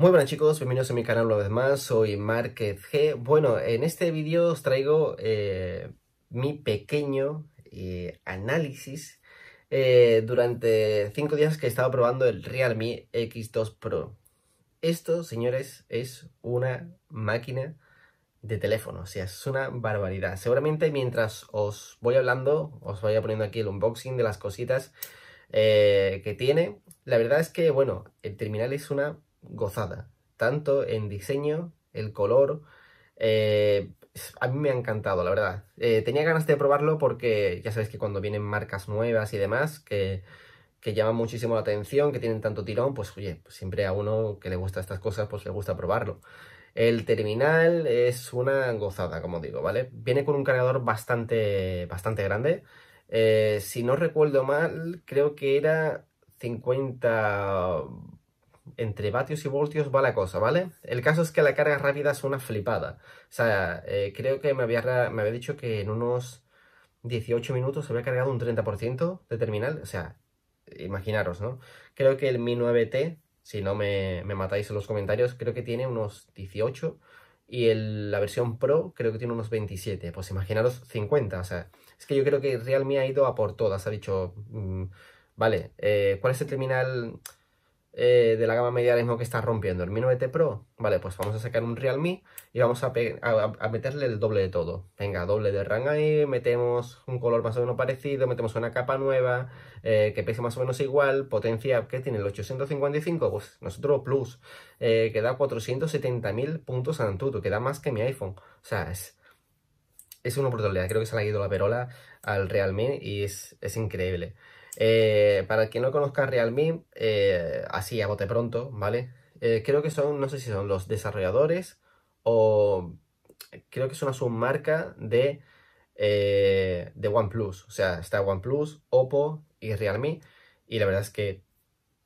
Muy buenas chicos, bienvenidos a mi canal una vez más, soy Market G. Bueno, en este vídeo os traigo eh, mi pequeño eh, análisis eh, durante 5 días que he estado probando el Realme X2 Pro. Esto, señores, es una máquina de teléfono, o sea, es una barbaridad. Seguramente mientras os voy hablando, os vaya poniendo aquí el unboxing de las cositas que tiene. La verdad es que, bueno, el terminal es una gozada, tanto en diseño, el color. Eh, a mí me ha encantado, la verdad. Eh, tenía ganas de probarlo porque ya sabéis que cuando vienen marcas nuevas y demás, que, llaman muchísimo la atención, que tienen tanto tirón, pues oye, pues siempre a uno que le gusta estas cosas, pues le gusta probarlo. El terminal es una gozada, como digo, ¿vale? Viene con un cargador bastante, bastante grande. Eh, si no recuerdo mal, creo que era 50 entre vatios y voltios va la cosa, ¿vale? El caso es que la carga rápida es una flipada. O sea, eh, creo que me había, me había dicho que en unos 18 minutos se había cargado un 30% de terminal. O sea, imaginaros, ¿no? Creo que el Mi 9T, si no me, me matáis en los comentarios, creo que tiene unos 18 y la versión Pro creo que tiene unos 27. Pues imaginaros 50. O sea, es que yo creo que Realme ha ido a por todas. Ha dicho, mm, vale, eh, ¿cuál es el terminal? Eh, de la gama media es mismo que está rompiendo, el Mi 9T Pro, vale, pues vamos a sacar un Realme y vamos a, a, meterle el doble de todo. Venga, doble de RAM ahí, metemos un color más o menos parecido, metemos una capa nueva, eh, que pese más o menos igual, potencia que tiene el 855, pues nosotros Plus, eh, que da 470.000 puntos Antutu, que da más que mi iPhone. O sea, es, es una oportunidad, Creo que se ha ido la perola al Realme y es, es increíble. Eh, para el que no conozca Realme, eh, así a bote pronto, ¿vale? Eh, creo que son, no sé si son los desarrolladores o creo que es una submarca de, de OnePlus. O sea, está OnePlus, Oppo y Realme. Y la verdad es que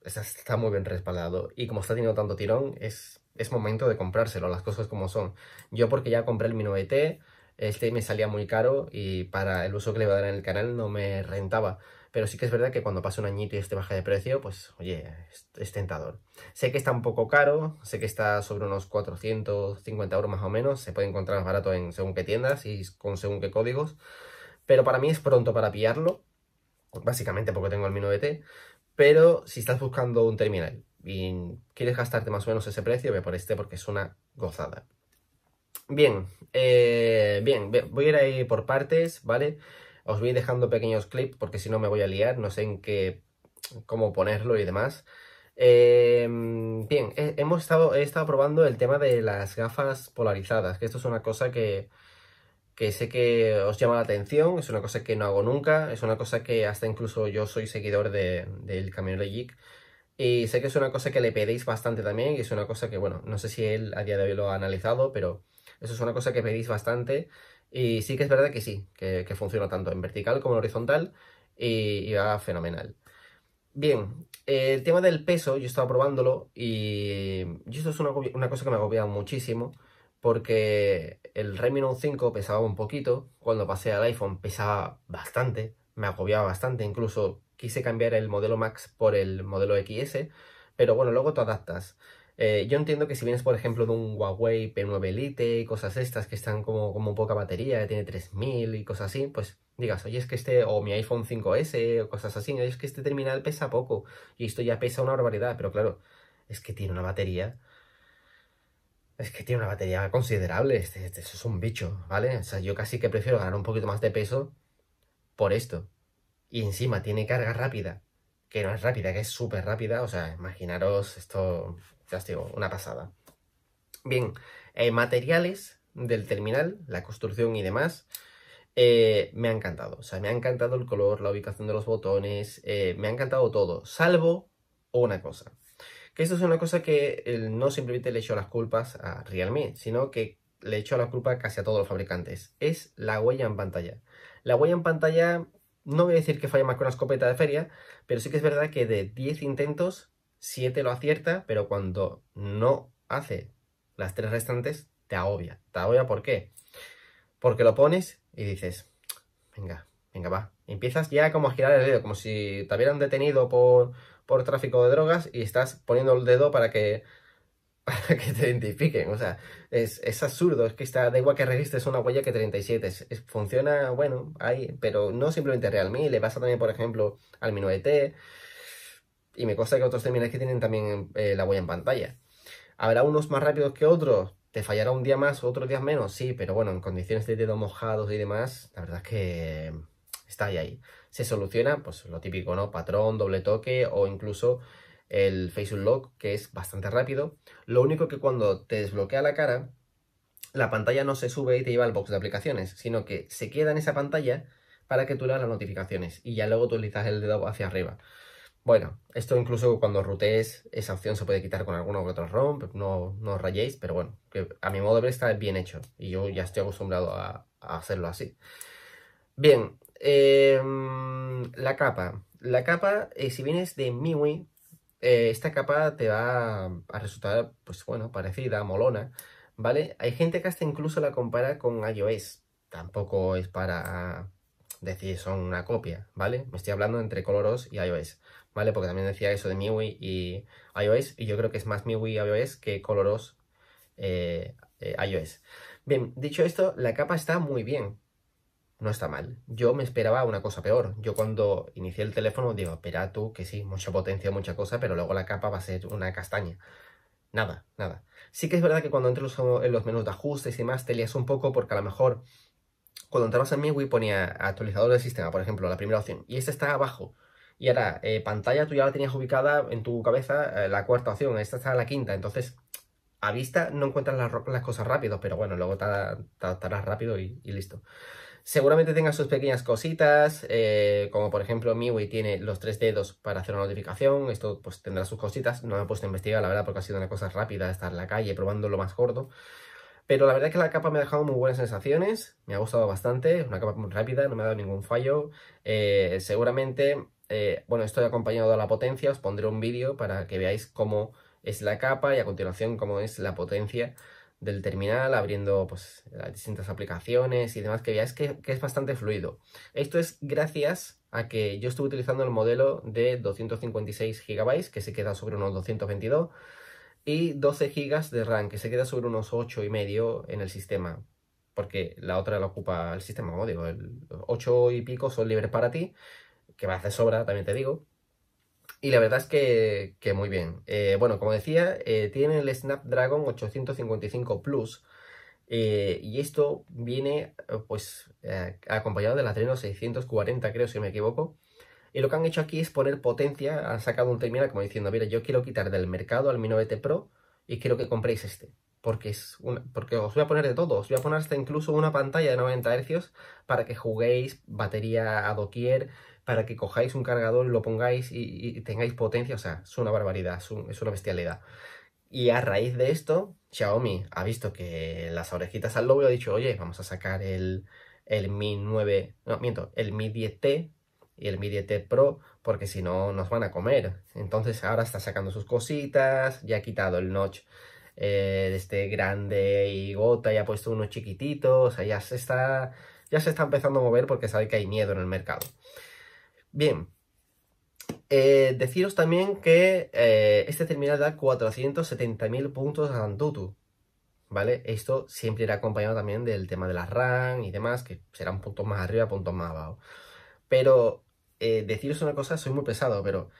está, muy bien respaldado. Y como está teniendo tanto tirón, es, es momento de comprárselo, las cosas como son. Yo porque ya compré el Mi 9T, este me salía muy caro y para el uso que le va a dar en el canal no me rentaba. Pero sí que es verdad que cuando pasa un añito y este baja de precio, pues oye, es, tentador. Sé que está un poco caro, sé que está sobre unos 450 euros más o menos. Se puede encontrar más barato en según qué tiendas y con según qué códigos. Pero para mí es pronto para pillarlo. Básicamente porque tengo el Mi 9T. Pero si estás buscando un terminal y quieres gastarte más o menos ese precio, ve por este porque es una gozada. Bien, eh, bien, voy a ir ahí por partes, ¿vale? Os voy dejando pequeños clips porque si no me voy a liar, no sé en qué, cómo ponerlo y demás. Eh, bien, he, hemos estado, he estado probando el tema de las gafas polarizadas, que esto es una cosa que, que sé que os llama la atención, es una cosa que no hago nunca, es una cosa que hasta incluso yo soy seguidor de, Camino de Geek, y sé que es una cosa que le pedís bastante también, y es una cosa que, bueno, no sé si él a día de hoy lo ha analizado, pero eso es una cosa que pedís bastante, y sí que es verdad que sí, que, funciona tanto en vertical como en horizontal y, va fenomenal. Bien, el tema del peso, yo estaba probándolo y, eso esto es una, cosa que me agobiaba muchísimo porque el Redmi Note 5 pesaba un poquito, cuando pasé al iPhone pesaba bastante, me agobiaba bastante, incluso quise cambiar el modelo Max por el modelo XS, pero bueno, luego te adaptas. Eh, yo entiendo que si vienes, por ejemplo, de un Huawei P9 Lite y cosas estas que están como, como poca batería, que tiene 3000 y cosas así, pues digas, oye, es que este, o mi iPhone 5S o cosas así, oye, es que este terminal pesa poco y esto ya pesa una barbaridad, pero claro, es que tiene una batería. Es que tiene una batería considerable, este, este, es un bicho, ¿vale? O sea, yo casi que prefiero ganar un poquito más de peso por esto. Y encima tiene carga rápida, que no es rápida, que es súper rápida. O sea, imaginaros esto, Castigo, una pasada. Bien, eh, materiales del terminal, la construcción y demás, eh, me ha encantado. O sea, me ha encantado el color, la ubicación de los botones, eh, me ha encantado todo, salvo una cosa. Que esto es una cosa que no simplemente le echo las culpas a Realme, sino que le echo la culpa casi a todos los fabricantes. Es la huella en pantalla. La huella en pantalla, no voy a decir que falla más que una escopeta de feria, pero sí que es verdad que de 10 intentos, 7 lo acierta, pero cuando no hace las tres restantes, te agobia. ¿Te agobia por qué? Porque lo pones y dices, venga, venga, va. Empiezas ya como a girar el dedo, como si te hubieran detenido por, por tráfico de drogas y estás poniendo el dedo para que, que te identifiquen. O sea, es, absurdo. Es que está, da igual que registres una huella que 37. funciona, bueno, ahí, pero no simplemente Realme. Le pasa también, por ejemplo, al Mi 9T y me consta que otros terminales que tienen también eh, la huella en pantalla. Habrá unos más rápidos que otros, te fallará un día más, otros días menos, sí, pero bueno, en condiciones de dedos mojados y demás, la verdad es que está ahí, ahí. Se soluciona, pues lo típico, ¿no? Patrón, doble toque o incluso el Face Unlock, que es bastante rápido. Lo único que cuando te desbloquea la cara, la pantalla no se sube y te lleva al box de aplicaciones, sino que se queda en esa pantalla para que tú leas las notificaciones y ya luego tú utilizas el dedo hacia arriba. Bueno, esto incluso cuando rutees, esa opción se puede quitar con alguno que otro ROM, no, no os rayéis, pero bueno, que a mi modo de ver está bien hecho y yo ya estoy acostumbrado a, hacerlo así. Bien, em, la capa. La capa, eh, si vienes de MIUI, eh, esta capa te va a, a resultar, pues bueno, parecida, molona, ¿vale? Hay gente que hasta incluso la compara con iOS. Tampoco es para decir son una copia, ¿vale? Me estoy hablando entre Coloros y iOS. ¿vale? Porque también decía eso de MIUI y iOS, y yo creo que es más MIUI y iOS que ColorOS eh, eh, iOS. Bien, dicho esto, la capa está muy bien, no está mal. Yo me esperaba una cosa peor. Yo cuando inicié el teléfono digo, espera tú, que sí, mucha potencia, mucha cosa, pero luego la capa va a ser una castaña. Nada, nada. Sí que es verdad que cuando entras en los menús de ajustes y más te lias un poco porque a lo mejor cuando entrabas en MIUI ponía actualizador del sistema, por ejemplo, la primera opción, y esta está abajo y ahora eh, pantalla tú ya la tenías ubicada en tu cabeza eh, la cuarta opción, esta está la quinta, entonces a vista no encuentras las, cosas rápido, pero bueno, luego te adaptarás rápido y, listo. Seguramente tenga sus pequeñas cositas, eh, como por ejemplo MIUI tiene los tres dedos para hacer una notificación, esto pues tendrá sus cositas, no me he puesto a investigar la verdad porque ha sido una cosa rápida estar en la calle probando lo más gordo, pero la verdad es que la capa me ha dejado muy buenas sensaciones, me ha gustado bastante, es una capa muy rápida, no me ha dado ningún fallo. seguramente eh, bueno, estoy acompañado de la potencia, os pondré un vídeo para que veáis cómo es la capa y a continuación cómo es la potencia del terminal, abriendo pues, las distintas aplicaciones y demás, que veáis que, es bastante fluido. Esto es gracias a que yo estuve utilizando el modelo de 256 GB, que se queda sobre unos 222, y 12 GB de RAM, que se queda sobre unos 8,5 en el sistema, porque la otra la ocupa el sistema, como digo, el 8 y pico son libres para ti, que me hace sobra, también te digo. Y la verdad es que, muy bien. Eh, bueno, como decía, eh, tiene el Snapdragon 855 Plus. Eh, y esto viene pues acompañado del Adreno 640, creo si me equivoco. Y lo que han hecho aquí es poner potencia, han sacado un terminal como diciendo, mira, yo quiero quitar del mercado al Mi 9T Pro y quiero que compréis este. Porque, es una, porque os voy a poner de todo, os voy a poner hasta incluso una pantalla de 90 Hz para que juguéis, batería a doquier, para que cojáis un cargador lo pongáis y, tengáis potencia. O sea, es una barbaridad, es, una bestialidad. Y a raíz de esto, Xiaomi ha visto que las orejitas al lobo y ha dicho, oye, vamos a sacar el, el Mi 9, no, miento, el Mi 10T y el Mi 10T Pro, porque si no nos van a comer. Entonces ahora está sacando sus cositas, ya ha quitado el notch eh, de este grande y gota, y ha puesto unos chiquititos, o sea, ya se está, ya se está empezando a mover porque sabe que hay miedo en el mercado. Bien, eh, deciros también que eh, este terminal da 470.000 puntos a Antutu. ¿Vale? Esto siempre irá acompañado también del tema de la RAM y demás, que serán puntos más arriba, puntos más abajo. Pero eh, deciros una cosa, soy muy pesado, pero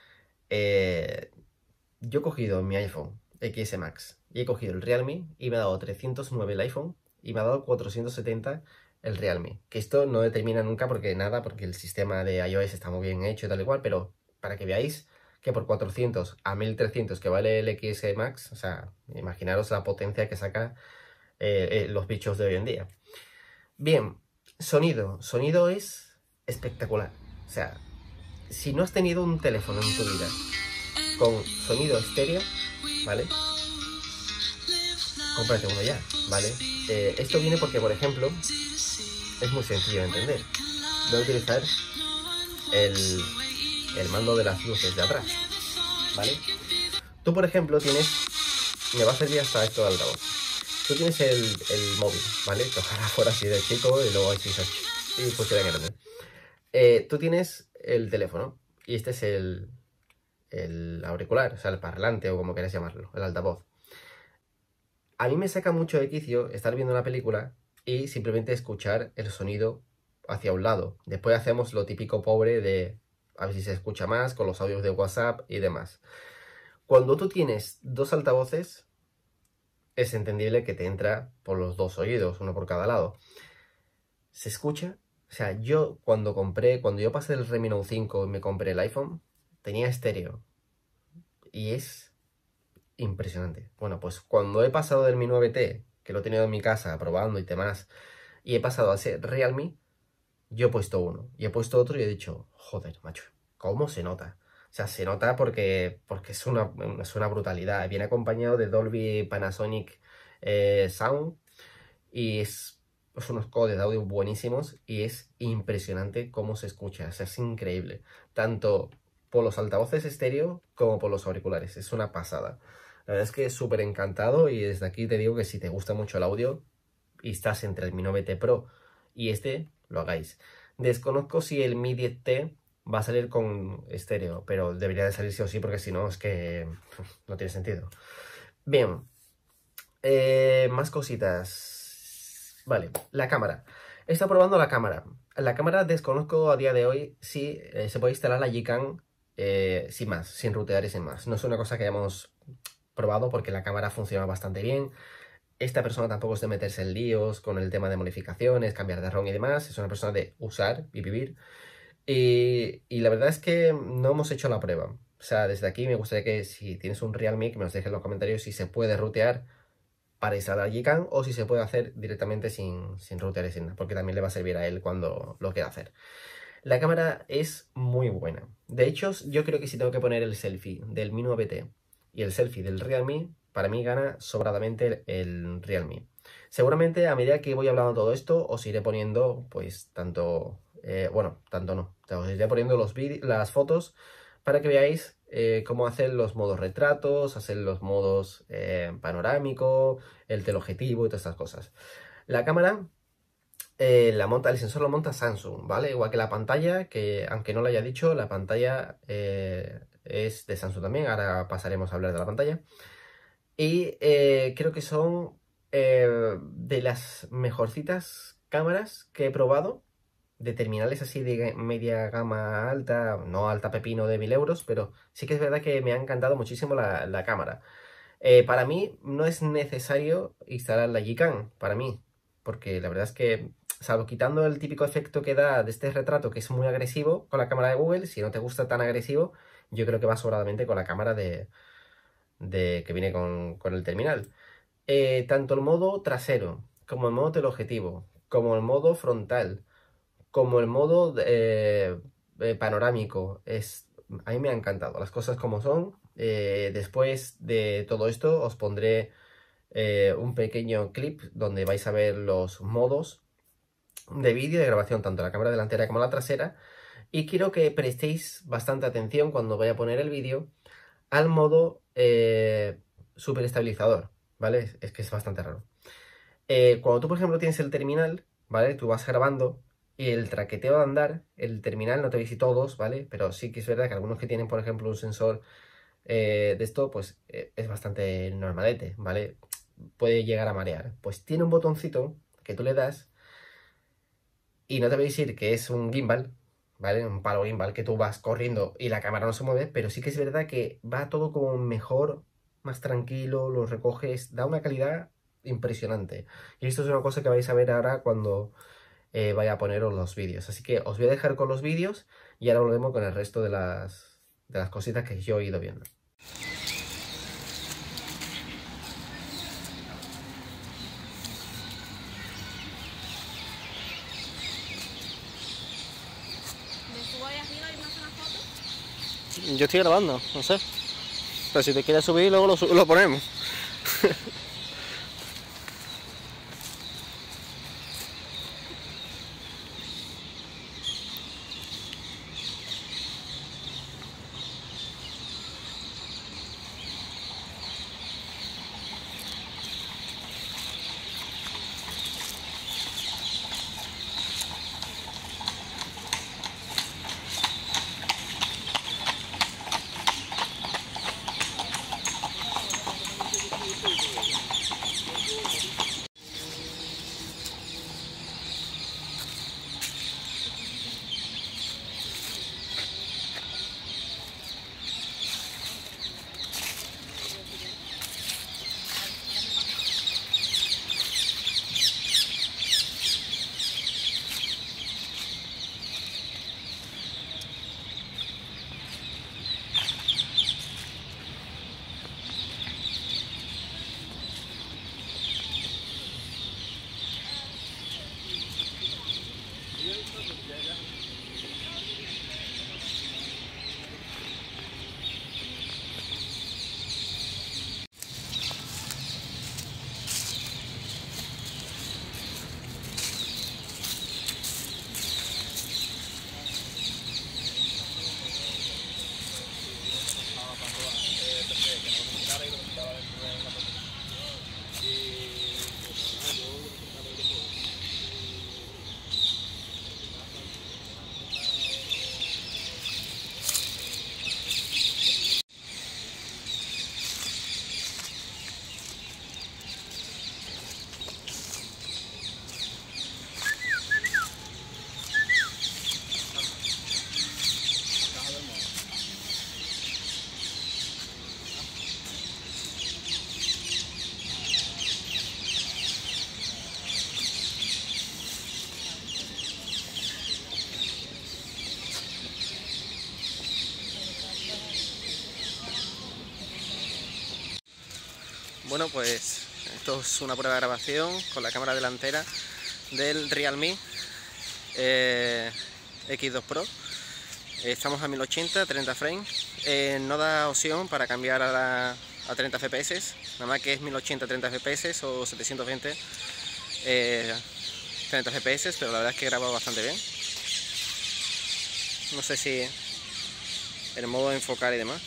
yo he cogido mi iPhone XS Max y he cogido el Realme y me ha dado 309 el iPhone y me ha dado 470 el Realme. Que esto no determina nunca porque nada, porque el sistema de iOS está muy bien hecho y tal y cual, pero para que veáis que por 400 a 1300 que vale el XS Max, o sea, imaginaros la potencia que saca eh, eh, los bichos de hoy en día. Bien, sonido. Sonido es espectacular. O sea, si no has tenido un teléfono en tu vida con sonido estéreo, ¿vale? Cómprate uno ya, ¿vale? Eh, esto viene porque, por ejemplo, es muy sencillo de entender. Voy a utilizar el, mando de las luces de atrás, ¿vale? Tú, por ejemplo, tienes... Me va a servir hasta esto de altavoz. Tú tienes el, móvil, ¿vale? Tocará así de chico y luego así y pusiera grande. Eh, tú tienes el teléfono y este es el, el auricular, o sea, el parlante o como quieras llamarlo, el altavoz. A mí me saca mucho de quicio estar viendo una película y simplemente escuchar el sonido hacia un lado. Después hacemos lo típico pobre de a ver si se escucha más con los audios de WhatsApp y demás. Cuando tú tienes dos altavoces, es entendible que te entra por los dos oídos, uno por cada lado. Se escucha, o sea, yo cuando compré, cuando yo pasé del Redmi Note 5 y me compré el iPhone, tenía estéreo. Y es impresionante. Bueno, pues cuando he pasado del Mi 9T que lo he tenido en mi casa probando y demás, y he pasado a ser Realme, yo he puesto uno y he puesto otro y he dicho, joder, macho, ¿cómo se nota? O sea, se nota porque, porque es, una, es una brutalidad. Viene acompañado de Dolby Panasonic eh, Sound y es, unos codes de audio buenísimos y es impresionante cómo se escucha. es increíble. Tanto por los altavoces estéreo como por los auriculares. Es una pasada. La verdad es que es súper encantado y desde aquí te digo que si te gusta mucho el audio y estás entre el Mi 9T Pro y este, lo hagáis. Desconozco si el Mi 10T va a salir con estéreo, pero debería de salir sí o sí porque si no es que no tiene sentido. Bien, eh, más cositas. Vale, la cámara. He estado probando la cámara. La cámara desconozco a día de hoy si eh, se puede instalar la Gcam eh, sin más, sin rutear y sin más. No es una cosa que hayamos probado porque la cámara funciona bastante bien. Esta persona tampoco es de meterse en líos con el tema de modificaciones, cambiar de ron y demás. Es una persona de usar y vivir. Y, la verdad es que no hemos hecho la prueba. O sea, desde aquí me gustaría que si tienes un Realme, que me los dejes en los comentarios si se puede rutear para instalar Gcam o si se puede hacer directamente sin, sin y sin porque también le va a servir a él cuando lo quiera hacer. La cámara es muy buena. De hecho, yo creo que si tengo que poner el selfie del Mi 9 y el selfie del Realme para mí gana sobradamente el, Realme. Seguramente a medida que voy hablando de todo esto os iré poniendo pues tanto, eh, bueno, tanto no, os iré poniendo los las fotos para que veáis eh, cómo hacer los modos retratos, hacer los modos eh, panorámico, el teleobjetivo y todas estas cosas. La cámara, eh, la monta, el sensor lo monta Samsung, ¿vale? Igual que la pantalla, que aunque no lo haya dicho, la pantalla es de Samsung también, ahora pasaremos a hablar de la pantalla. Y eh, creo que son eh, de las mejorcitas cámaras que he probado, de terminales así de media gama alta, no alta pepino de 1000 euros, pero sí que es verdad que me ha encantado muchísimo la, la cámara. Eh, para mí no es necesario instalar la Gcam, para mí, porque la verdad es que, salvo quitando el típico efecto que da de este retrato, que es muy agresivo con la cámara de Google, si no te gusta tan agresivo, yo creo que va sobradamente con la cámara de, de que viene con, el terminal. Eh, tanto el modo trasero, como el modo teleobjetivo, como el modo frontal, como el modo eh, eh, panorámico, es, a mí me ha encantado. Las cosas como son. después de todo esto os pondré un pequeño clip donde vais a ver los modos de vídeo de grabación, tanto la cámara delantera como la trasera y quiero que prestéis bastante atención cuando voy a poner el vídeo al modo eh, super estabilizador, ¿vale? Es que es bastante raro. Eh, cuando tú, por ejemplo, tienes el terminal, ¿vale? Tú vas grabando y el traqueteo a andar, el terminal, no te veis todos, ¿vale? Pero sí que es verdad que algunos que tienen, por ejemplo, un sensor eh, de esto, pues es bastante normalete, ¿vale? Puede llegar a marear. Pues tiene un botoncito que tú le das y no te a decir que es un gimbal, ¿vale? Un palo vale que tú vas corriendo y la cámara no se mueve, pero sí que es verdad que va todo como mejor, más tranquilo, lo recoges, da una calidad impresionante. Y esto es una cosa que vais a ver ahora cuando eh, vaya a poneros los vídeos. Así que os voy a dejar con los vídeos y ahora volvemos con el resto de las, de las cositas que yo he ido viendo. Yo estoy grabando, no sé. Pero si te quieres subir, luego lo, lo ponemos. Bueno, pues esto es una prueba de grabación con la cámara delantera del Realme eh, X2 Pro. Estamos a 1080, 30 frames. Eh, no da opción para cambiar a, 30 FPS, nada más que es 1080, 30 FPS o 720, 30 FPS, pero la verdad es que he grabado bastante bien. No sé si el modo de enfocar y demás.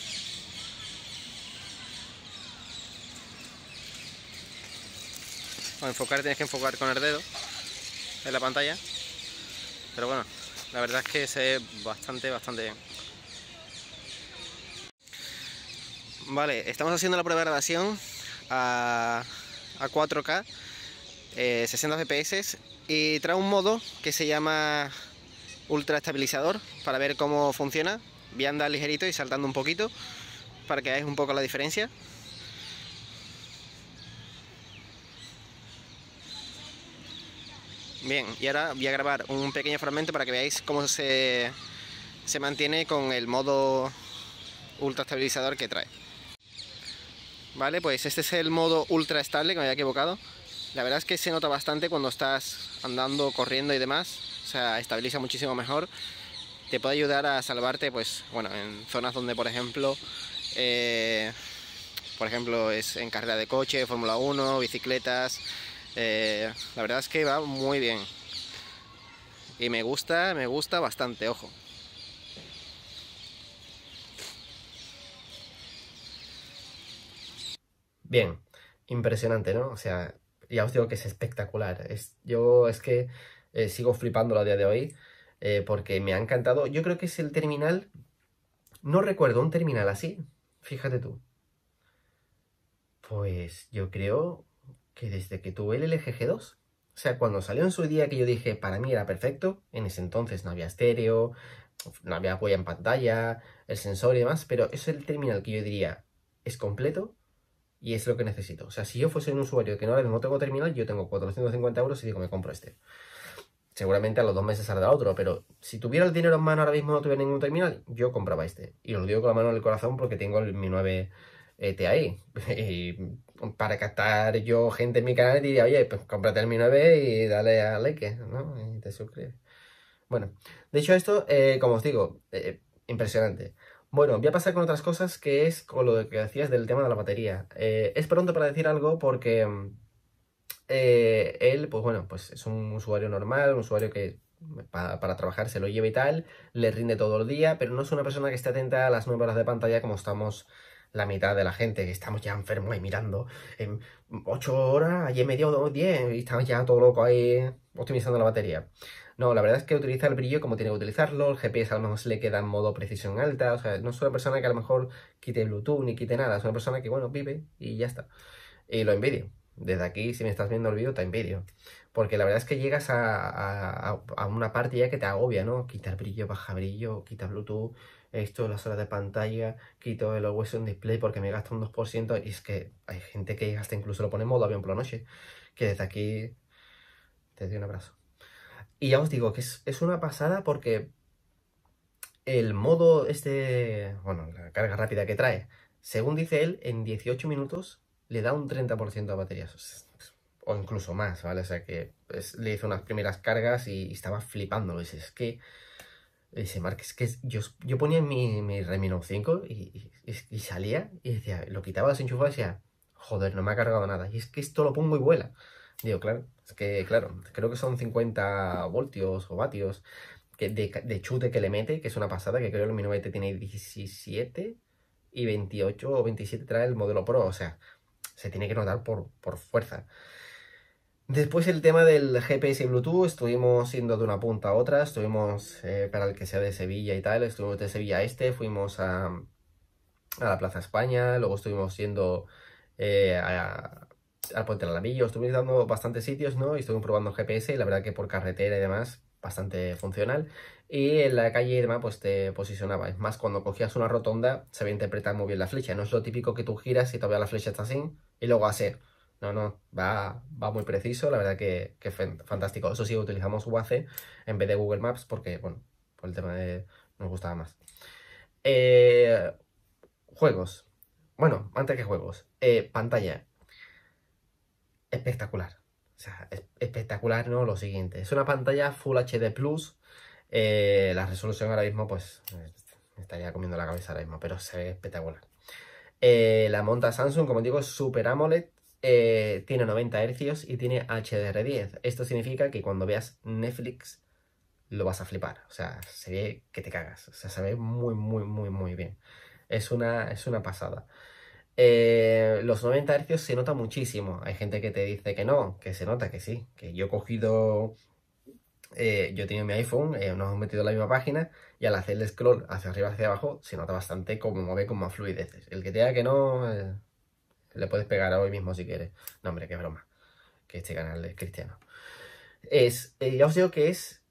enfocar tienes que enfocar con el dedo en la pantalla pero bueno la verdad es que se ve bastante bastante bien vale estamos haciendo la prueba de grabación a, 4k 60 fps y trae un modo que se llama ultra estabilizador para ver cómo funciona voy a ligerito y saltando un poquito para que veáis un poco la diferencia Bien, y ahora voy a grabar un pequeño fragmento para que veáis cómo se, mantiene con el modo ultra estabilizador que trae. Vale, pues este es el modo ultra estable que me había equivocado. La verdad es que se nota bastante cuando estás andando, corriendo y demás. O sea, estabiliza muchísimo mejor. Te puede ayudar a salvarte, pues, bueno, en zonas donde, por ejemplo, eh, por ejemplo, es en carrera de coche, Fórmula 1, bicicletas, eh, la verdad es que va muy bien. Y me gusta, me gusta bastante, ojo. Bien, impresionante, ¿no? O sea, ya os digo que es espectacular. Es, yo es que eh, sigo flipando a día de hoy eh, porque me ha encantado. Yo creo que es el terminal... No recuerdo un terminal así, fíjate tú. Pues yo creo que desde que tuve el LGG2, o sea, cuando salió en su día que yo dije, para mí era perfecto, en ese entonces no había estéreo, no había apoyo en pantalla, el sensor y demás, pero es el terminal que yo diría, es completo y es lo que necesito. O sea, si yo fuese un usuario que no ahora mismo tengo terminal, yo tengo 450 euros y digo, me compro este. Seguramente a los dos meses saldrá otro, pero si tuviera el dinero en mano ahora mismo no tuviera ningún terminal, yo compraba este. Y lo digo con la mano en el corazón porque tengo el, mi 9 e t ahí. y para captar yo gente en mi canal diría, oye, pues cómprate el Mi 9 y dale a like, ¿no? Y te suscribes. Bueno, dicho esto, eh, como os digo, eh, impresionante. Bueno, voy a pasar con otras cosas que es con lo que decías del tema de la batería. Eh, es pronto para decir algo porque él, pues bueno, pues es un usuario normal, un usuario que para, trabajar se lo lleva y tal, le rinde todo el día, pero no es una persona que esté atenta a las nuevas horas de pantalla como estamos la mitad de la gente que estamos ya enfermos y mirando en 8 horas, ayer medio dio 10 y estamos ya todo loco ahí optimizando la batería. No, la verdad es que utiliza el brillo como tiene que utilizarlo, el GPS a lo mejor se le queda en modo precisión alta, o sea, no es una persona que a lo mejor quite Bluetooth ni quite nada, es una persona que, bueno, vive y ya está. Y lo envidio. Desde aquí, si me estás viendo el vídeo, te envidio. Porque la verdad es que llegas a, a, una parte ya que te agobia, ¿no? Quita el brillo, baja brillo, quita Bluetooth, esto, las horas de pantalla, quito el always on display porque me gasta un 2%. Y es que hay gente que hasta incluso lo pone en modo avión por la noche. Que desde aquí te doy un abrazo. Y ya os digo que es, es una pasada porque el modo este, bueno, la carga rápida que trae, según dice él, en 18 minutos le da un 30% de baterías. O incluso más, ¿vale? O sea que le hizo unas primeras cargas y, estaba flipando. Y es que Dice Marques, que yo, yo ponía mi, mi Redmi Note 5 y, y, salía y decía, lo quitaba, desenchufaba y decía, joder, no me ha cargado nada. Y es que esto lo pongo y vuela. Digo, claro, es que, claro, creo que son 50 voltios o vatios que de, de, chute que le mete, que es una pasada, que creo que el Mi 9 tiene 17 y 28 o 27 trae el modelo Pro, o sea, se tiene que notar por, por fuerza. Después el tema del GPS y Bluetooth, estuvimos yendo de una punta a otra, estuvimos eh, para el que sea de Sevilla y tal, estuvimos de Sevilla a este, fuimos a, la Plaza España, luego estuvimos yendo eh, a, al Puente del Alamillo, estuvimos dando bastantes sitios, ¿no? Y estuvimos probando GPS y la verdad que por carretera y demás, bastante funcional. Y en la calle y demás, pues te posicionaba. Es más, cuando cogías una rotonda, se veía interpretar muy bien la flecha. No es lo típico que tú giras y todavía la flecha está así, y luego hacer. No, no, va, va muy preciso, la verdad que, que fantástico. Eso sí, utilizamos UAC en vez de Google Maps porque, bueno, por el tema de... nos gustaba más. Eh, juegos. Bueno, antes que juegos. Eh, pantalla. Espectacular. O sea, espectacular, ¿no? Lo siguiente. Es una pantalla Full HD+. Plus. Eh, la resolución ahora mismo, pues, me estaría comiendo la cabeza ahora mismo, pero se espectacular. la monta Samsung, como digo, es Super AMOLED, eh, tiene 90 Hz y tiene HDR10. Esto significa que cuando veas Netflix lo vas a flipar. O sea, se ve que te cagas. O sea, se ve muy, muy, muy, muy bien. Es una, es una pasada. Eh, los 90 Hz se nota muchísimo. Hay gente que te dice que no, que se nota que sí. Que yo he cogido. Eh, yo he tenido mi iPhone, nos hemos metido en la misma página y al hacer el scroll hacia arriba, hacia abajo, se nota bastante como ve con más fluidez. El que te diga que no, le puedes pegar a hoy mismo si quieres. No, hombre, qué broma. Que este canal es cristiano. Es, eh, ya os digo que es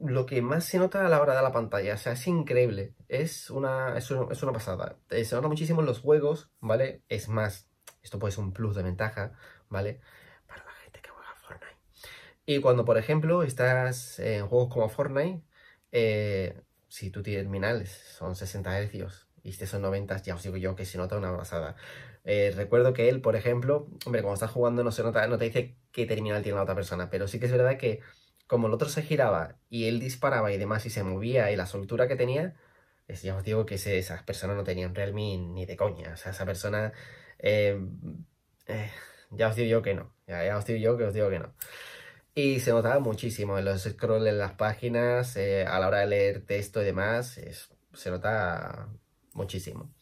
lo que más se nota a la hora de la pantalla. O sea, es increíble. Es una, es una, pasada. Eh, se nota muchísimo en los juegos, ¿vale? Es más, esto puede ser un plus de ventaja, ¿vale? Para la gente que juega Fortnite. Y cuando, por ejemplo, estás en juegos como Fortnite, eh, si tú tienes terminales son 60 Hz y este son 90, ya os digo yo que se nota una pasada. Eh, recuerdo que él, por ejemplo, hombre, cuando estás jugando no, se nota, no te dice qué terminal tiene la otra persona, pero sí que es verdad que como el otro se giraba y él disparaba y demás y se movía y la soltura que tenía, ya os digo que esas personas no tenían Realme ni de coña. O sea, esa persona... Eh, eh ya os digo yo que no. Ya, os digo yo que os digo que no. Y se notaba muchísimo en los scrolls, en las páginas, eh, a la hora de leer texto y demás, se nota muchísimo.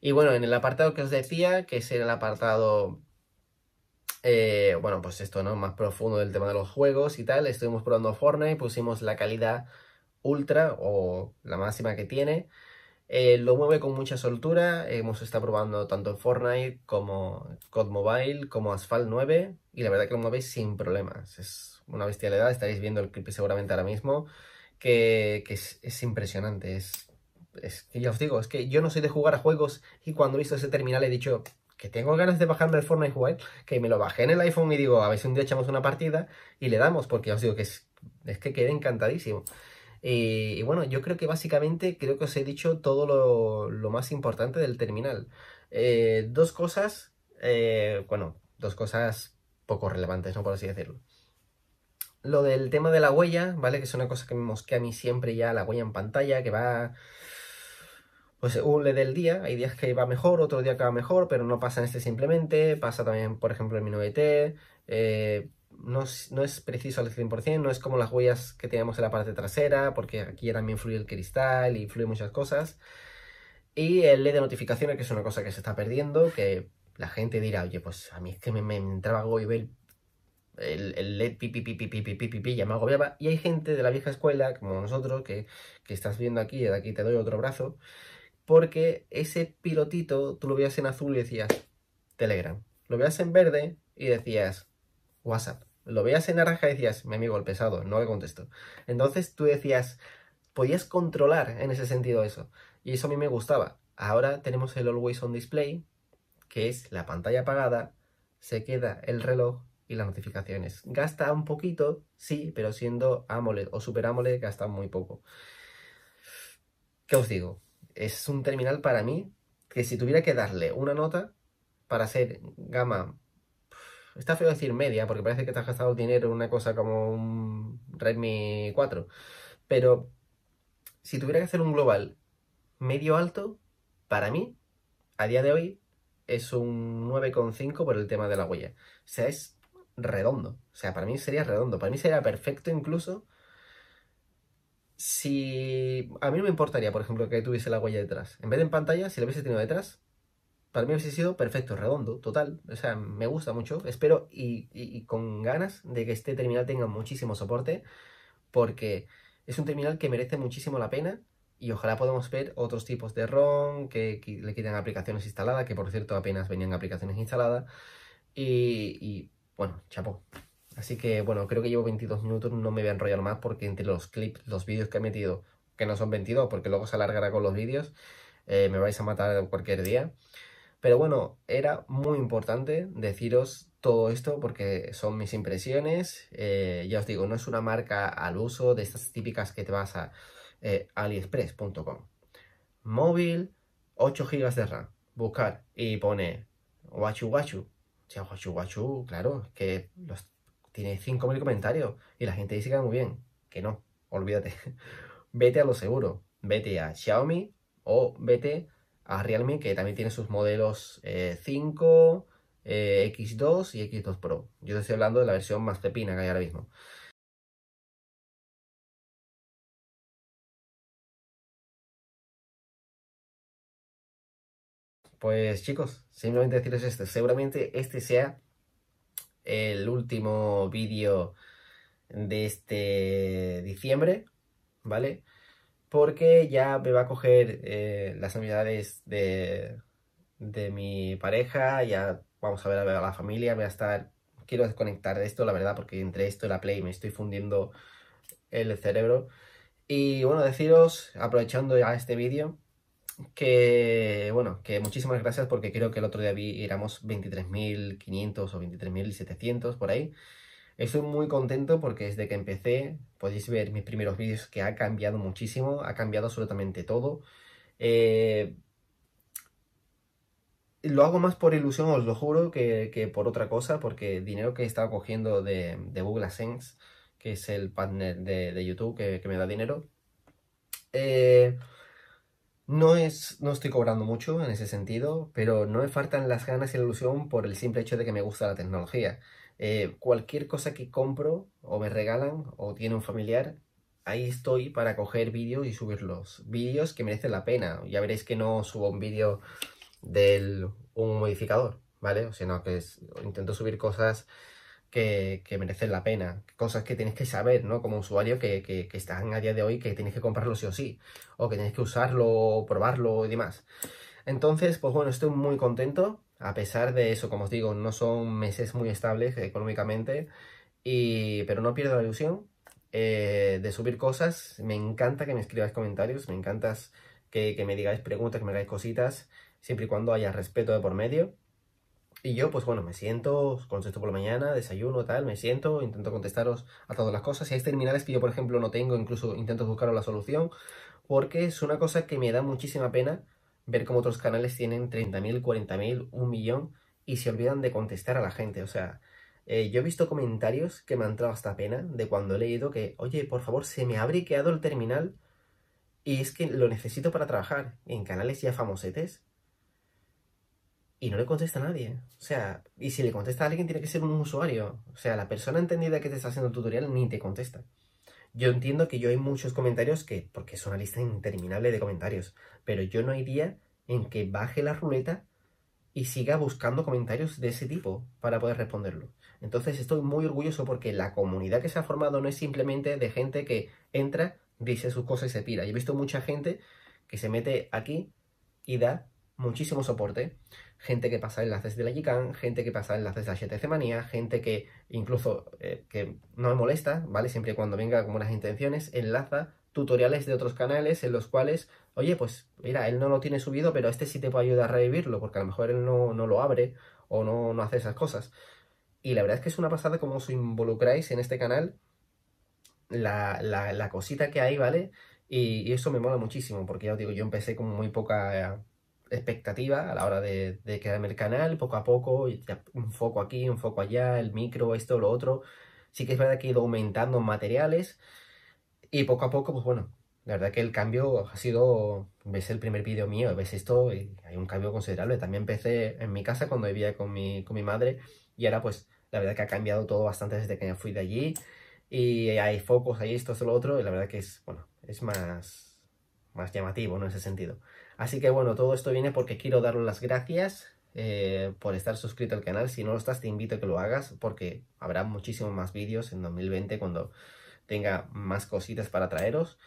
Y bueno, en el apartado que os decía, que es el apartado, eh, bueno, pues esto, ¿no? Más profundo del tema de los juegos y tal, estuvimos probando Fortnite, pusimos la calidad ultra o la máxima que tiene. Eh, lo mueve con mucha soltura, hemos estado probando tanto Fortnite como COD Mobile, como Asphalt 9, y la verdad que lo mueve sin problemas. Es una bestialidad, estaréis viendo el clip seguramente ahora mismo, que, es, es impresionante, es, es que ya os digo, es que yo no soy de jugar a juegos y cuando he visto ese terminal he dicho que tengo ganas de bajarme el Fortnite White, que me lo bajé en el iPhone y digo, a ver si un día echamos una partida y le damos, porque ya os digo que es, es que quedé encantadísimo. y bueno, yo creo que básicamente creo que os he dicho todo lo, lo más importante del terminal. Eh, dos cosas, eh, bueno, dos cosas poco relevantes, ¿no? Por así decirlo. Lo del tema de la huella, ¿vale? Que es una cosa que me mosquea a mí siempre ya, la huella en pantalla, que va pues un LED del día, hay días que va mejor, otro día que va mejor, pero no pasa en este simplemente, pasa también, por ejemplo, en mi 9T, eh, no, es preciso al 100%, no es como las huellas que tenemos en la parte trasera, porque aquí también fluye el cristal y fluye muchas cosas. Y el LED de notificaciones, que es una cosa que se está perdiendo, que la gente dirá, oye, pues a mí es que me, entraba algo y ve el, el, LED pipi, pipi, pipi, pipi, pipi, ya me agobiaba. Y hay gente de la vieja escuela, como nosotros, que, que estás viendo aquí, de aquí te doy otro brazo, porque ese pilotito tú lo veías en azul y decías Telegram, lo veías en verde y decías WhatsApp, lo veías en naranja y decías, mi amigo el pesado, no le contesto. Entonces tú decías, podías controlar en ese sentido eso, y eso a mí me gustaba. Ahora tenemos el Always On Display, que es la pantalla apagada, se queda el reloj y las notificaciones. Gasta un poquito, sí, pero siendo AMOLED o Super AMOLED gasta muy poco. ¿Qué os digo? es un terminal para mí que si tuviera que darle una nota para ser gama, está feo decir media porque parece que te has gastado dinero en una cosa como un Redmi 4, pero si tuviera que hacer un global medio alto, para mí, a día de hoy, es un 9,5 por el tema de la huella. O sea, es redondo. O sea, para mí sería redondo. Para mí sería perfecto incluso si a mí no me importaría, por ejemplo, que tuviese la huella detrás. En vez de en pantalla, si la hubiese tenido detrás, para mí hubiese sido perfecto, redondo, total. O sea, me gusta mucho. Espero y, con ganas de que este terminal tenga muchísimo soporte, porque es un terminal que merece muchísimo la pena. Y ojalá podamos ver otros tipos de ROM, que, le quiten aplicaciones instaladas, que por cierto apenas venían aplicaciones instaladas. Y, y bueno, chapó. Así que bueno, creo que llevo 22 minutos, no me voy a enrollar más porque entre los clips, los vídeos que he metido, que no son 22 porque luego se alargará con los vídeos, eh, me vais a matar cualquier día. Pero bueno, era muy importante deciros todo esto porque son mis impresiones. Eh, ya os digo, no es una marca al uso de estas típicas que te vas a eh, aliexpress.com. Móvil, 8 GB de RAM. Buscar y pone guachu guachu. O sea, guachu guachu, claro, que los tiene 5.000 comentarios y la gente dice que va muy bien. Que no, olvídate. vete a lo seguro. Vete a Xiaomi o vete a Realme, que también tiene sus modelos 5, eh, eh, X2 y X2 Pro. Yo te estoy hablando de la versión más pepina que hay ahora mismo. Pues chicos, simplemente deciros esto. Seguramente este sea el último vídeo de este diciembre, ¿vale? Porque ya me va a coger eh, las navidades de, de mi pareja, ya vamos a ver a la familia, voy a estar... Quiero desconectar de esto, la verdad, porque entre esto y la Play me estoy fundiendo el cerebro. Y bueno, deciros, aprovechando ya este vídeo, que, bueno, que muchísimas gracias porque creo que el otro día vi éramos 23.500 o 23.700 por ahí. Estoy muy contento porque desde que empecé, podéis ver mis primeros vídeos que ha cambiado muchísimo, ha cambiado absolutamente todo. Eh, lo hago más por ilusión, os lo juro, que, por otra cosa, porque dinero que he estado cogiendo de, de Google AdSense, que es el partner de, de YouTube que, que, me da dinero, eh, no, es, no estoy cobrando mucho en ese sentido, pero no me faltan las ganas y la ilusión por el simple hecho de que me gusta la tecnología. Eh, cualquier cosa que compro o me regalan o tiene un familiar, ahí estoy para coger vídeos y subirlos. Vídeos que merecen la pena. Ya veréis que no subo un vídeo de un modificador, ¿vale? Sino que intento subir cosas que, merecen la pena, cosas que tienes que saber, ¿no? Como usuario que, que, están a día de hoy, que tienes que comprarlo sí o sí, o que tienes que usarlo, probarlo y demás. Entonces, pues bueno, estoy muy contento, a pesar de eso, como os digo, no son meses muy estables económicamente, y, pero no pierdo la ilusión eh, de subir cosas. Me encanta que me escribáis comentarios, me encanta que, que me digáis preguntas, que me hagáis cositas, siempre y cuando haya respeto de por medio. Y yo, pues bueno, me siento, contesto por la mañana, desayuno, tal, me siento, intento contestaros a todas las cosas. Si hay terminales que yo, por ejemplo, no tengo, incluso intento buscaros la solución, porque es una cosa que me da muchísima pena ver cómo otros canales tienen 30.000, 40.000, un millón y se olvidan de contestar a la gente. O sea, eh, yo he visto comentarios que me han entrado hasta pena de cuando he leído que, oye, por favor, se me ha briqueado el terminal y es que lo necesito para trabajar en canales ya famosetes y no le contesta a nadie. O sea, y si le contesta a alguien tiene que ser un usuario. O sea, la persona entendida que te está haciendo el tutorial ni te contesta. Yo entiendo que yo hay muchos comentarios que, porque es una lista interminable de comentarios, pero yo no hay día en que baje la ruleta y siga buscando comentarios de ese tipo para poder responderlo. Entonces estoy muy orgulloso porque la comunidad que se ha formado no es simplemente de gente que entra, dice sus cosas y se pira. Yo he visto mucha gente que se mete aquí y da muchísimo soporte, gente que pasa enlaces de la Yikan, gente que pasa enlaces de HTC Manía, gente que incluso eh, que no me molesta, ¿vale? Siempre cuando venga con buenas intenciones, enlaza tutoriales de otros canales en los cuales, oye, pues mira, él no lo tiene subido, pero este sí te puede ayudar a revivirlo, porque a lo mejor él no, no lo abre o no, no hace esas cosas. Y la verdad es que es una pasada como os involucráis en este canal, la, la, cosita que hay, ¿vale? Y, eso me mola muchísimo, porque ya os digo, yo empecé con muy poca expectativa a la hora de, de, crearme el canal, poco a poco, un foco aquí, un foco allá, el micro, esto, lo otro. Sí que es verdad que he ido aumentando materiales y poco a poco, pues bueno, la verdad que el cambio ha sido, ves el primer vídeo mío, ves esto, y hay un cambio considerable. También empecé en mi casa cuando vivía con mi, con mi madre y ahora pues la verdad que ha cambiado todo bastante desde que fui de allí y hay focos, hay esto, esto, lo otro y la verdad que es, bueno, es más, más llamativo, En ese sentido. Así que bueno, todo esto viene porque quiero daros las gracias eh, por estar suscrito al canal. Si no lo estás, te invito a que lo hagas porque habrá muchísimos más vídeos en 2020 cuando tenga más cositas para traeros.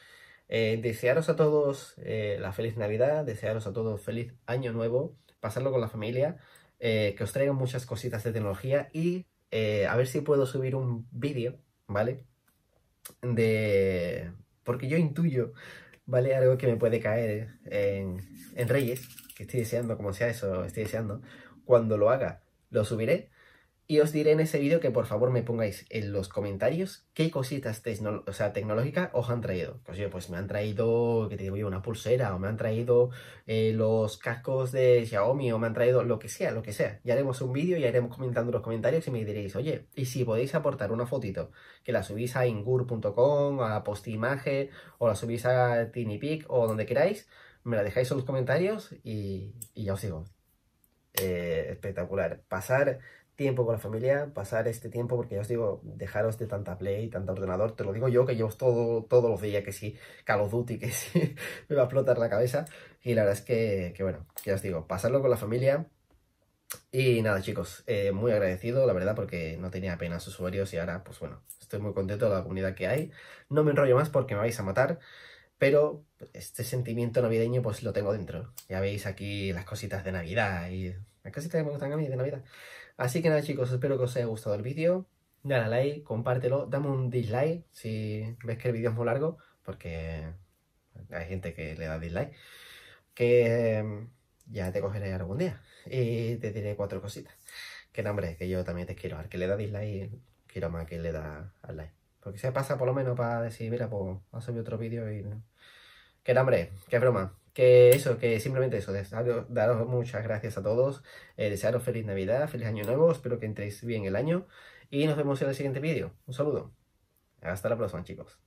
Eh, desearos a todos eh, la feliz Navidad, desearos a todos feliz Año Nuevo, pasarlo con la familia, que os traigan muchas cositas de tecnología y a ver si puedo subir un vídeo, ¿vale? De... Porque yo intuyo ¿vale? Algo que me puede caer en, en Reyes, que estoy deseando, como sea eso, estoy deseando. Cuando lo haga, lo subiré y os diré en ese vídeo que por favor me pongáis en los comentarios qué cositas tecnológicas os han traído. Pues yo, pues me han traído, que te digo yo, una pulsera, o me han traído eh, los cascos de Xiaomi, o me han traído lo que sea, lo que sea. ya haremos un vídeo y haremos comentando los comentarios y me diréis, oye, y si podéis aportar una fotito, que la subís a ingur.com, a PostImage o la subís a TinyPic, o donde queráis, me la dejáis en los comentarios y, ya os digo. Eh, espectacular. Pasar tiempo con la familia, pasar este tiempo, porque ya os digo, dejaros de tanta play, tanto ordenador, te lo digo yo que llevo todo, todos los días, que sí, Call of Duty, que sí, me va a explotar la cabeza, y la verdad es que, que bueno, ya os digo, pasarlo con la familia, y nada chicos, eh, muy agradecido la verdad porque no tenía apenas usuarios y ahora pues bueno, estoy muy contento de la comunidad que hay. No me enrollo más porque me vais a matar, pero este sentimiento navideño pues lo tengo dentro. Ya veis aquí las cositas de Navidad y las cositas que me gustan a mí de Navidad. Así que nada chicos, espero que os haya gustado el vídeo. Dale a like, compártelo, dame un dislike si ves que el vídeo es muy largo, porque hay gente que le da dislike. Que em, ya te cogeré algún día y te diré cuatro cositas. Que nombre que yo también te quiero. Al que le da dislike, quiero más que le da al like. Porque se pasa por lo menos para decir, mira, pues a subido otro vídeo y... Que nombre que broma. Que eso, que simplemente eso, daros muchas gracias a todos, eh, desearos feliz Navidad, feliz Año Nuevo, espero que entréis bien el año y nos vemos en el siguiente vídeo. Un saludo. Hasta la próxima, chicos.